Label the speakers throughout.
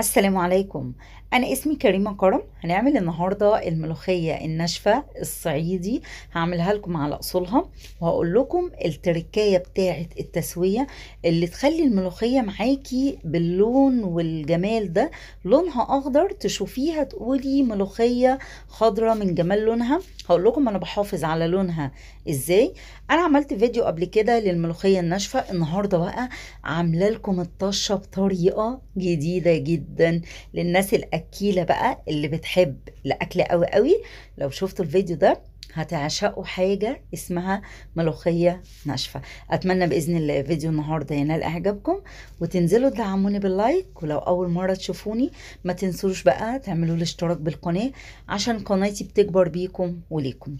Speaker 1: السلام عليكم أنا اسمي كريمة كرم هنعمل النهاردة الملوخية الناشفة الصعيدي هعملها لكم على أصولها وهقول لكم التركاية بتاعة التسوية اللي تخلي الملوخية معاكي باللون والجمال ده لونها أخضر تشوفيها تقولي ملوخية خضرة من جمال لونها هقول لكم أنا بحافظ على لونها إزاي أنا عملت فيديو قبل كده للملوخية الناشفة النهاردة بقى عاملة لكم الطشة بطريقة جديدة جدا جدا للناس الاكيله بقى اللي بتحب الاكل قوي قوي لو شفتوا الفيديو ده هتعشقوا حاجة اسمها ملوخية ناشفة أتمنى بإذن الله فيديو النهاردة ينال إعجابكم وتنزلوا تدعموني باللايك ولو أول مرة تشوفوني ما تنسوش بقى تعملوا الاشتراك بالقناة عشان قناتي بتكبر بيكم وليكم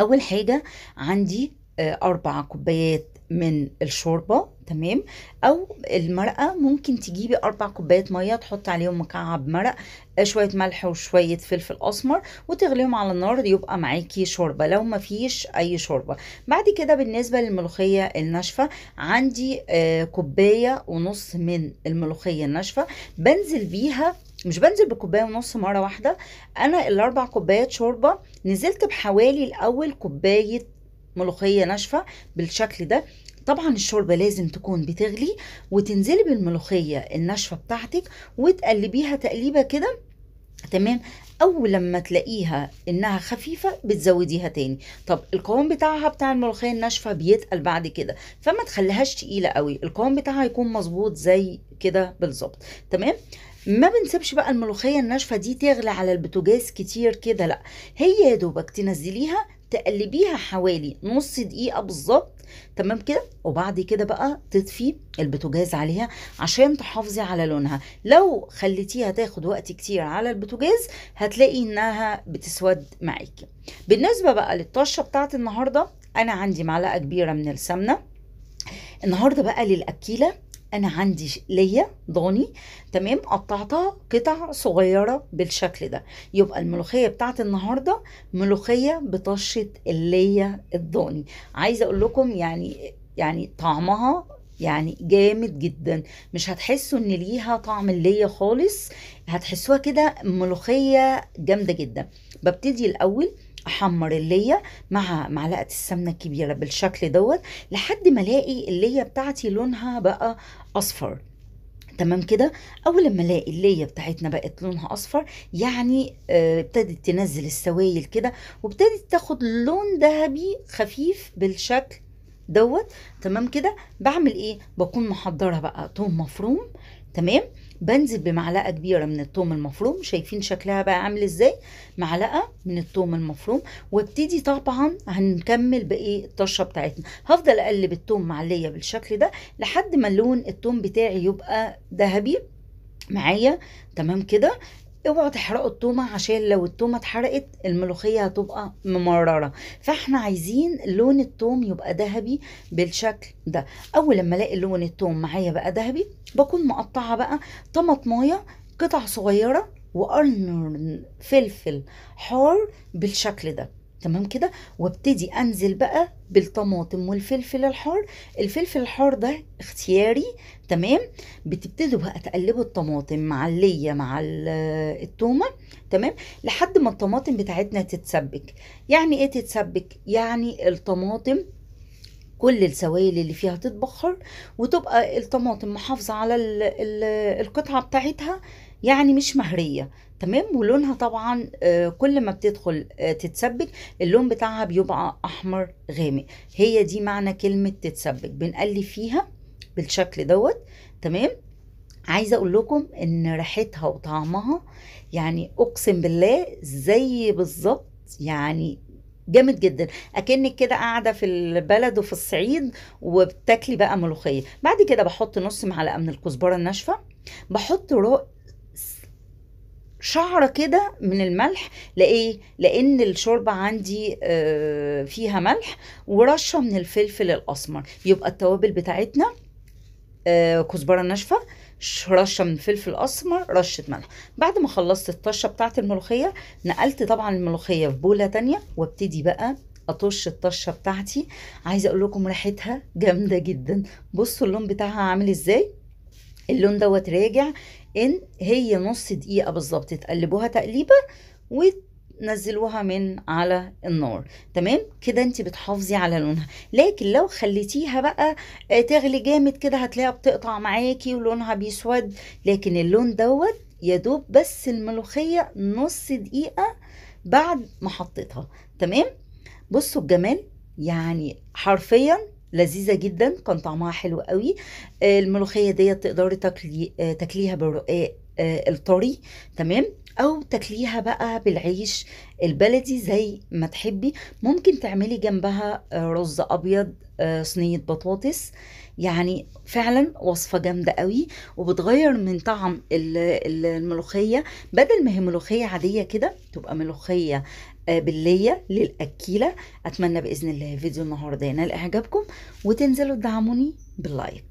Speaker 1: أول حاجة عندي آه، أربع كوبايات من الشوربة تمام او المرقه ممكن تجيبي اربع كوبايات ميه تحطي عليهم مكعب مرق آه، شويه ملح وشويه فلفل اسمر وتغليهم على النار يبقى معاكي شوربه لو ما فيش اي شوربه بعد كده بالنسبه للملوخيه الناشفه عندي آه، كوبايه ونص من الملوخيه الناشفه بنزل بيها مش بنزل بكوبايه ونص مره واحده انا الاربع كوبايات شوربه نزلت بحوالي الاول كوبايه ملوخيه ناشفه بالشكل ده طبعا الشوربه لازم تكون بتغلي وتنزلي بالملوخيه الناشفه بتاعتك وتقلبيها تقليبه كده تمام اول لما تلاقيها انها خفيفه بتزوديها تاني طب القوام بتاعها بتاع الملوخيه الناشفه بيتقل بعد كده فما تخليهاش تقيله قوي القوام بتاعها يكون مظبوط زي كده بالظبط تمام ما بنسيبش بقى الملوخيه الناشفه دي تغلى على البوتاجاز كتير كده لا هي يا دوبك تنزليها تقلبيها حوالي نص دقيقة بالظبط تمام كده وبعد كده بقى تطفي البوتاجاز عليها عشان تحافظي على لونها لو خليتيها تاخد وقت كتير على البوتاجاز هتلاقي انها بتسود معاكي بالنسبة بقى للطشة بتاعت النهاردة انا عندي معلقة كبيرة من السمنة النهارده بقى للاكيله انا عندي ليا ضاني تمام قطعتها قطع صغيره بالشكل ده يبقى الملوخيه بتاعت النهارده ملوخيه بطشه الليا الضاني عايزه اقول لكم يعني يعني طعمها يعني جامد جدا مش هتحسوا ان ليها طعم الليا خالص هتحسوها كده ملوخيه جامده جدا ببتدي الاول احمر الليه مع معلقه السمنه الكبيره بالشكل دوت لحد ما الاقي الليه بتاعتي لونها بقى اصفر تمام كده اول ما الاقي الليه بتاعتنا بقت لونها اصفر يعني آه، ابتدت تنزل السوائل كده وابتدت تاخد لون ذهبي خفيف بالشكل دوت تمام كده بعمل ايه بكون محضره بقى توم مفروم تمام بنزل بمعلقه كبيره من الثوم المفروم شايفين شكلها بقى عامل ازاي معلقه من الثوم المفروم وابتدي طبعا هنكمل بايه الطشه بتاعتنا هفضل اقلب الثوم معليه بالشكل ده لحد ما لون الثوم بتاعي يبقى ذهبي معايا تمام كده اوعوا تحرقوا التومه عشان لو التومه اتحرقت الملوخيه هتبقى ممرره فاحنا عايزين لون التوم يبقى ذهبي بالشكل ده اول لما الاقي لون التوم معايا بقى ذهبي بكون مقطعه بقى طماطمايه قطع صغيره وقرن فلفل حار بالشكل ده تمام كده وابتدي انزل بقى بالطماطم والفلفل الحار الفلفل الحار ده اختياري تمام بتبتدوا بقى تقلبوا الطماطم مع الليه مع التومه تمام لحد ما الطماطم بتاعتنا تتسبك يعني ايه تتسبك يعني الطماطم كل السوائل اللي فيها تتبخر وتبقى الطماطم محافظه على القطعه بتاعتها يعني مش مهريه تمام ولونها طبعا آه، كل ما بتدخل آه، تتسبك اللون بتاعها بيبقى احمر غامق هي دي معنى كلمه تتسبك بنقلب فيها بالشكل دوت تمام عايزه اقول لكم ان ريحتها وطعمها يعني اقسم بالله زي بالظبط يعني جامد جدا اكنك كده قاعده في البلد وفي الصعيد وبتاكلي بقى ملوخيه بعد كده بحط نص معلقه من الكزبره الناشفه بحط شعره كده من الملح لايه لان الشوربه عندي آه، فيها ملح ورشه من الفلفل الاسمر يبقى التوابل بتاعتنا آه، كزبره ناشفه رشه من فلفل اسمر رشه ملح بعد ما خلصت الطشه بتاعت الملوخيه نقلت طبعا الملوخيه في بوله تانية وابتدي بقى اطش الطشه بتاعتي عايزه اقول لكم ريحتها جامده جدا بصوا اللون بتاعها عامل ازاي اللون دوت راجع ان هي نص دقيقه بالظبط تقلبوها تقليبه وتنزلوها من على النار تمام كده انت بتحافظي على لونها لكن لو خليتيها بقى آه، تغلي جامد كده هتلاقيها بتقطع معاكي ولونها بيسود لكن اللون دوت يا دوب بس الملوخيه نص دقيقه بعد ما حطيتها تمام بصوا الجمال يعني حرفيا لذيذه جدا كان طعمها حلو قوي آه، الملوخيه ديت تقدري تاكلي آه، تاكليها بالرقاق آه، الطري تمام او تاكليها بقى بالعيش البلدي زي ما تحبي ممكن تعملي جنبها رز ابيض آه، صينيه بطاطس يعني فعلا وصفه جامده قوي وبتغير من طعم الملوخيه بدل ما هي ملوخيه عاديه كده تبقى ملوخيه آه، باللية للأكيلة أتمنى بإذن الله فيديو النهاردة ينال إعجابكم وتنزلوا تدعموني باللايك